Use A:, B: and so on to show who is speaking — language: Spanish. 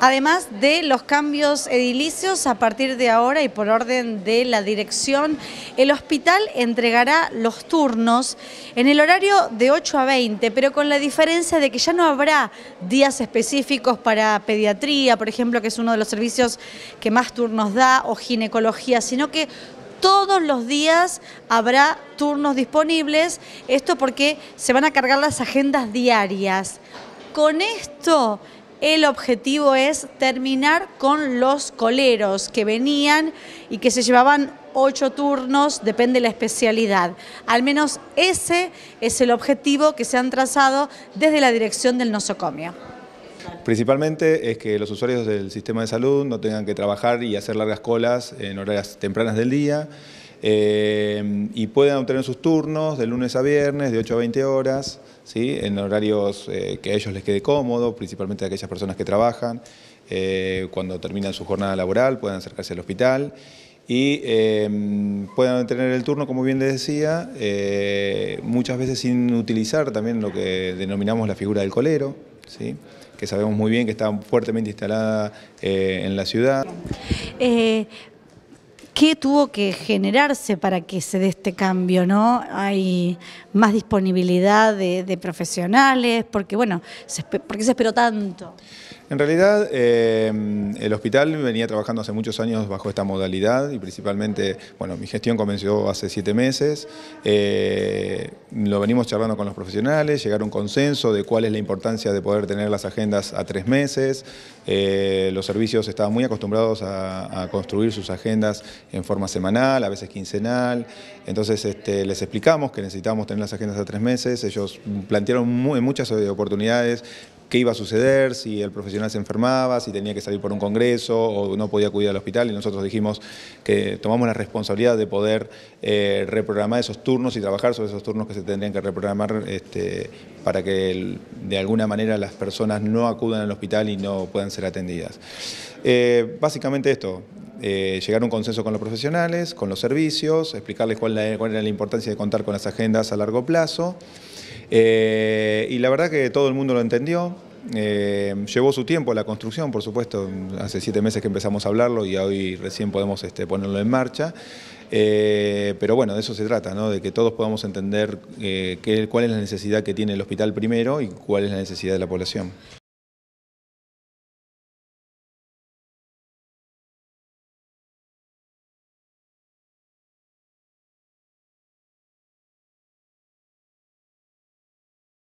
A: además de los cambios edilicios a partir de ahora y por orden de la dirección, el hospital entregará los turnos en el horario de 8 a 20, pero con la diferencia de que ya no habrá días específicos para pediatría, por ejemplo, que es uno de los servicios que más turnos da, o ginecología, sino que todos los días habrá turnos disponibles, esto porque se van a cargar las agendas diarias. Con esto el objetivo es terminar con los coleros que venían y que se llevaban ocho turnos, depende de la especialidad. Al menos ese es el objetivo que se han trazado desde la dirección del nosocomio.
B: Principalmente es que los usuarios del sistema de salud no tengan que trabajar y hacer largas colas en horas tempranas del día eh, y puedan obtener sus turnos de lunes a viernes de 8 a 20 horas, ¿sí? en horarios eh, que a ellos les quede cómodo, principalmente a aquellas personas que trabajan. Eh, cuando terminan su jornada laboral puedan acercarse al hospital y em, puedan tener el turno, como bien les decía, muchas veces sin utilizar también lo que denominamos la figura del colero, ¿sí? que sabemos muy bien que está fuertemente instalada en la ciudad.
A: ¿Qué tuvo que generarse para que se dé este cambio? ¿no? ¿Hay más disponibilidad de, profesionales? Porque, bueno, ¿por qué se esperó tanto? En
B: realidad, eh, el hospital venía trabajando hace muchos años bajo esta modalidad y principalmente, bueno, mi gestión comenzó hace siete meses. Eh, lo venimos charlando con los profesionales, llegar a un consenso de cuál es la importancia de poder tener las agendas a tres meses. Eh, los servicios estaban muy acostumbrados a, construir sus agendas en forma semanal, a veces quincenal. Entonces este, les explicamos que necesitamos tener las agendas a tres meses. Ellos plantearon muchas oportunidades, qué iba a suceder, si el profesional se enfermaba, si tenía que salir por un congreso o no podía acudir al hospital y nosotros dijimos que tomamos la responsabilidad de poder eh, reprogramar esos turnos y trabajar sobre esos turnos que se tendrían que reprogramar este, para que de alguna manera las personas no acudan al hospital y no puedan ser atendidas. Eh, básicamente esto, eh, llegar a un consenso con los profesionales, con los servicios, explicarles cuál era la importancia de contar con las agendas a largo plazo. Eh, y la verdad que todo el mundo lo entendió. Eh, llevó su tiempo la construcción, por supuesto, hace siete meses que empezamos a hablarlo y hoy recién podemos este, ponerlo en marcha. Eh, pero bueno, de eso se trata, ¿no? de que todos podamos entender cuál es la necesidad que tiene el hospital primero y cuál es la necesidad de la población.